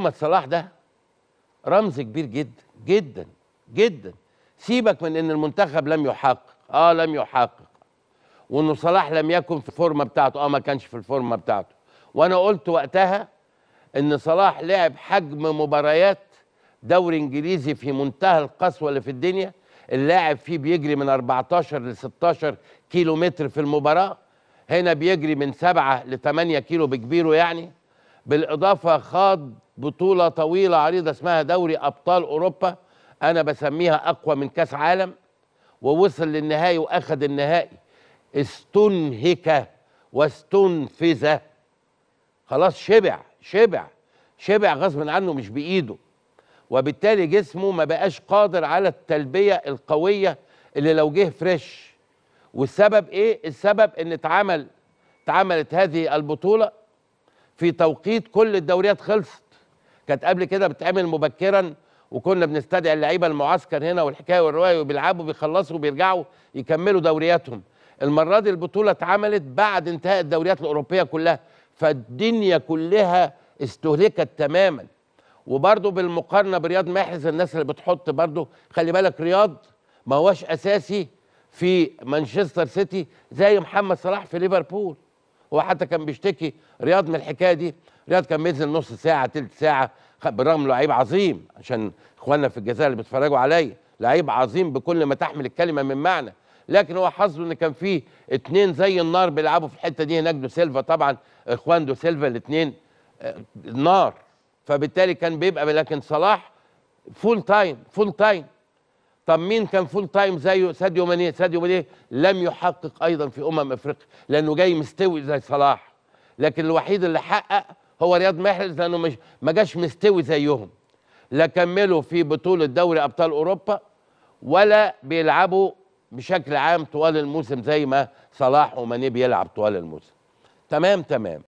محمد صلاح ده رمز كبير جدا جدا جدا سيبك من ان المنتخب لم يحقق اه لم يحقق وانه صلاح لم يكن في الفورمه بتاعته اه ما كانش في الفورمه بتاعته وانا قلت وقتها ان صلاح لعب حجم مباريات دوري انجليزي في منتهى القسوه اللي في الدنيا اللاعب فيه بيجري من 14 ل 16 كيلو متر في المباراه هنا بيجري من 7 ل 8 كيلو بكبيره يعني بالاضافه خاض بطوله طويله عريضه اسمها دوري ابطال اوروبا انا بسميها اقوى من كاس عالم ووصل للنهائي واخذ النهائي استنهك واستنفذ خلاص شبع شبع شبع غصب عنه مش بايده وبالتالي جسمه ما بقاش قادر على التلبيه القويه اللي لو جه فريش والسبب ايه السبب ان اتعمل اتعملت هذه البطوله في توقيت كل الدوريات خلصت كانت قبل كده بتتعمل مبكرا وكنا بنستدعي اللعيبه المعسكر هنا والحكايه والروايه وبيلعبوا بيخلصوا وبيرجعوا يكملوا دورياتهم المره دي البطوله اتعملت بعد انتهاء الدوريات الاوروبيه كلها فالدنيا كلها استهلكت تماما وبرضه بالمقارنه برياض محرز الناس اللي بتحط برضه خلي بالك رياض ما هوش اساسي في مانشستر سيتي زي محمد صلاح في ليفربول هو حتى كان بيشتكي رياض من الحكايه دي رياض كان بينزل نص ساعه تلت ساعه بالرغم لعيب عظيم عشان اخواننا في الجزائر اللي بيتفرجوا عليا لعيب عظيم بكل ما تحمل الكلمه من معنى لكن هو حظه ان كان فيه اتنين زي النار بيلعبوا في الحته دي هناك دو سيلفا طبعا اخوان دو سيلفا الاتنين آه، نار فبالتالي كان بيبقى لكن صلاح فول تايم فول تايم طب مين كان فول تايم زيه ساديو ماني ساديو ماني لم يحقق ايضا في امم افريقيا لانه جاي مستوي زي صلاح لكن الوحيد اللي حقق هو رياض محرز لانه مش ما جاش مستوي زيهم لا كملوا في بطوله دوري ابطال اوروبا ولا بيلعبوا بشكل عام طوال الموسم زي ما صلاح وماني بيلعب طوال الموسم تمام تمام